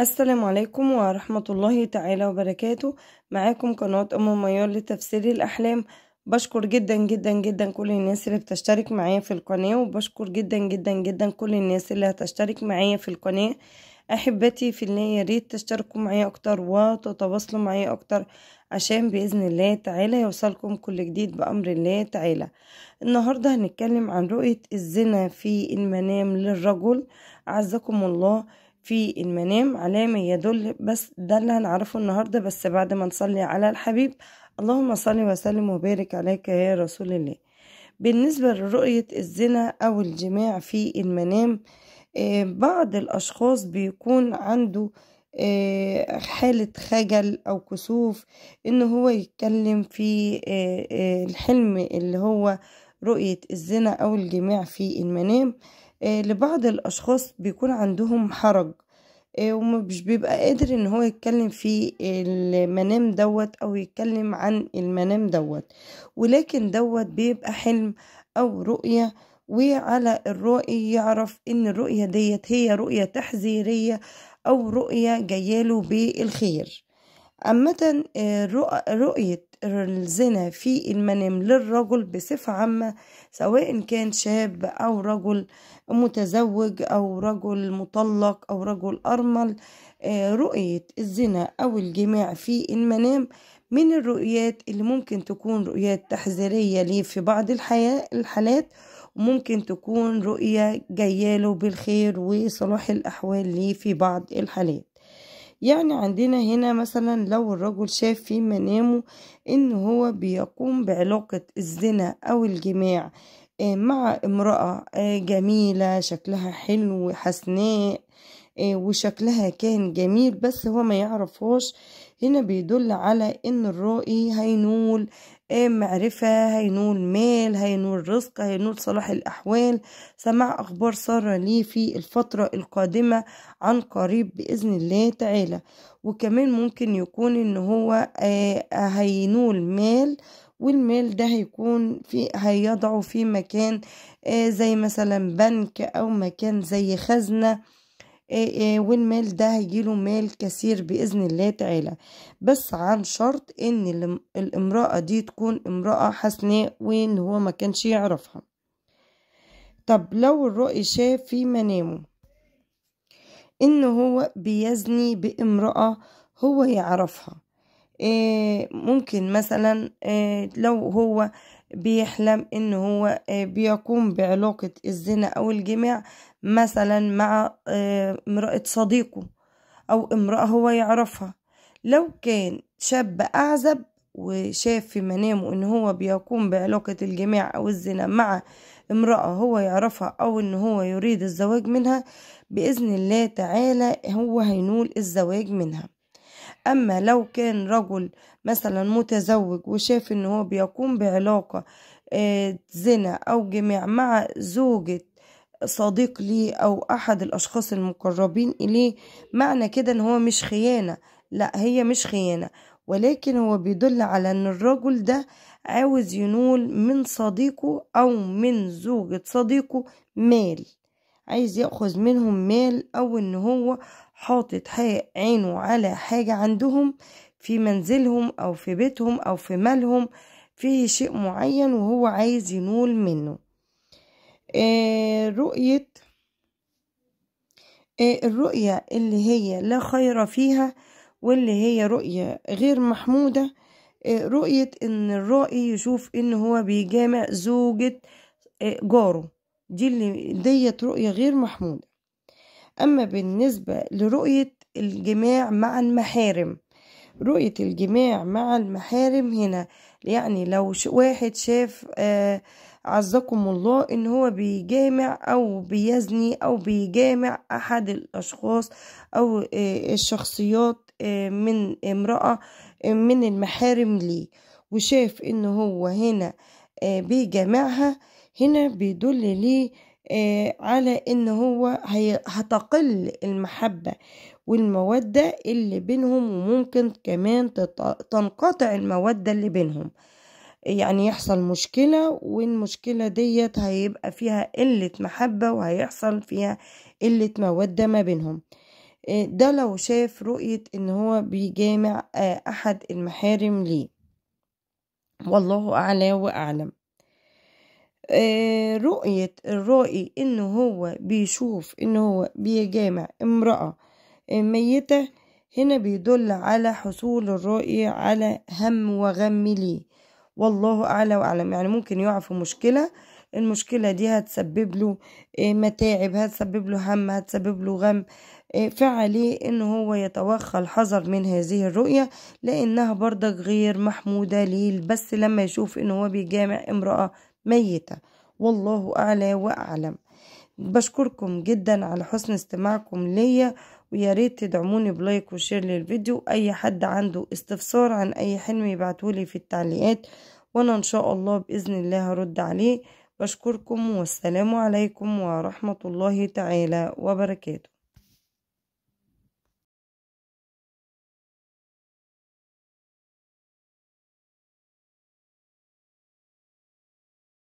السلام عليكم ورحمة الله تعالى وبركاته معاكم قناة أم ميار لتفسير الأحلام بشكر جدا جدا جدا كل الناس اللي بتشترك معايا في القناة وبشكر جدا جدا جدا كل الناس اللي هتشترك معايا في القناة أحبتي في الله يا ريت تشتركوا معايا أكتر وتتواصلوا معايا أكتر عشان بإذن الله تعالى يوصلكم كل جديد بأمر الله تعالى النهاردة هنتكلم عن رؤية الزنا في المنام للرجل أعزكم الله في المنام علامة يدل بس ده اللي هنعرفه النهاردة بس بعد ما نصلي على الحبيب اللهم صل وسلم وبارك عليك يا رسول الله بالنسبة لرؤية الزنا أو الجماع في المنام آه، بعض الأشخاص بيكون عنده آه، حالة خجل أو كسوف إنه هو يتكلم في آه، الحلم اللي هو رؤية الزنا أو الجماع في المنام آه، لبعض الأشخاص بيكون عندهم حرج آه، ومش بيبقى قادر ان هو يتكلم في المنام دوت او يتكلم عن المنام دوت ولكن دوت بيبقى حلم او رؤية وعلى الرائي يعرف ان الرؤية ديت هي رؤية تحذيرية او رؤية جياله بالخير عامة آه، رؤية الزنا في المنام للرجل بصفة عامة سواء كان شاب أو رجل متزوج أو رجل مطلق أو رجل أرمل آه، رؤية الزنا أو الجماع في المنام من الرؤيات اللي ممكن تكون رؤيات تحذيرية ليه في بعض الحالات وممكن تكون رؤية جياله بالخير وصلاح الأحوال ليه في بعض الحالات يعني عندنا هنا مثلا لو الرجل شاف في منامه ان هو بيقوم بعلاقة الزنا او الجماع آه، مع امرأة آه، جميلة شكلها حلو حسناء آه، وشكلها كان جميل بس هو ما يعرفهاش هنا بيدل على ان الرائي هينول إيه، معرفة هينول مال هينول رزق هينول صلاح الأحوال سماع أخبار سارة ليه في الفترة القادمة عن قريب بإذن الله تعالى وكمان ممكن يكون إن هو آه، هينول مال والمال ده هيكون في هيضعه في مكان آه، زي مثلا بنك أو مكان زي خزنة إيه، إيه، والمال ده هيجيله مال كثير بإذن الله تعالى بس عن شرط إن الامرأة دي تكون امرأة حسناء وإن هو ما كانش يعرفها طب لو الرأي شاف في منامه إن هو بيزني بامرأة هو يعرفها إيه، ممكن مثلا لو هو بيحلم ان هو بيقوم بعلاقة الزنا او الجماع مثلا مع آه، امرأة صديقه أو امرأة هو يعرفها لو كان شاب أعزب وشاف في منامه إن هو بيقوم بعلاقة الجماع أو الزنا مع امرأة هو يعرفها أو إن هو يريد الزواج منها بإذن الله تعالى هو هينول الزواج منها أما لو كان رجل مثلا متزوج وشاف إن هو بيقوم بعلاقة آه، زنا أو جماع مع زوجة صديق ليه او احد الاشخاص المقربين اليه معنى كده ان هو مش خيانه لا هي مش خيانه ولكن هو بيدل على ان الرجل ده عاوز ينول من صديقه او من زوجة صديقه مال عايز ياخذ منهم مال او ان هو حاطط عينه على حاجة عندهم في منزلهم او في بيتهم او في مالهم في شيء معين وهو عايز ينول منه آه، رؤية آه، الرؤية اللي هي لا خير فيها واللي هي رؤية غير محمودة آه، رؤية ان الرائي يشوف ان هو بيجامع زوجة جاره دي اللي ديت رؤية غير محمودة اما بالنسبة لرؤية الجماع مع المحارم رؤية الجماع مع المحارم هنا يعني لو واحد شاف آه عزكم الله ان هو بيجامع او بيزني او بيجامع احد الاشخاص او آه، الشخصيات آه، من امرأة آه، من المحارم ليه وشاف ان هو هنا بيجامعها هنا بيدل ليه على ان هو هتقل المحبة والمودة اللي بينهم وممكن كمان تنقطع المودة اللي بينهم يعني يحصل مشكلة والمشكلة ديت هيبقى فيها قلة محبة وهيحصل فيها قلة مودة ما بينهم آه، ده لو شاف رؤية ان هو بيجامع آه، احد المحارم ليه والله اعلى واعلم آه، رؤية الرائي ان هو بيشوف ان هو بيجامع امرأة ميتة هنا بيدل على حصول الرائي على هم وغم ليه والله أعلى وأعلم يعني ممكن يقع في مشكلة المشكلة دي هتسبب له آه، متاعب هتسبب له هم هتسبب له غم آه، فعليه ان هو يتوخى الحذر من هذه الرؤية لانها برضك غير محمودة ليه بس لما يشوف ان هو بيجامع امرأة ميتة والله اعلى واعلم بشكركم جدا على حسن استماعكم ليا ويا ريت تدعموني بلايك وشير للفيديو اي حد عنده استفسار عن اي حلم يبعتولي في التعليقات وانا ان شاء الله باذن الله هرد عليه بشكركم والسلام عليكم ورحمه الله تعالى وبركاته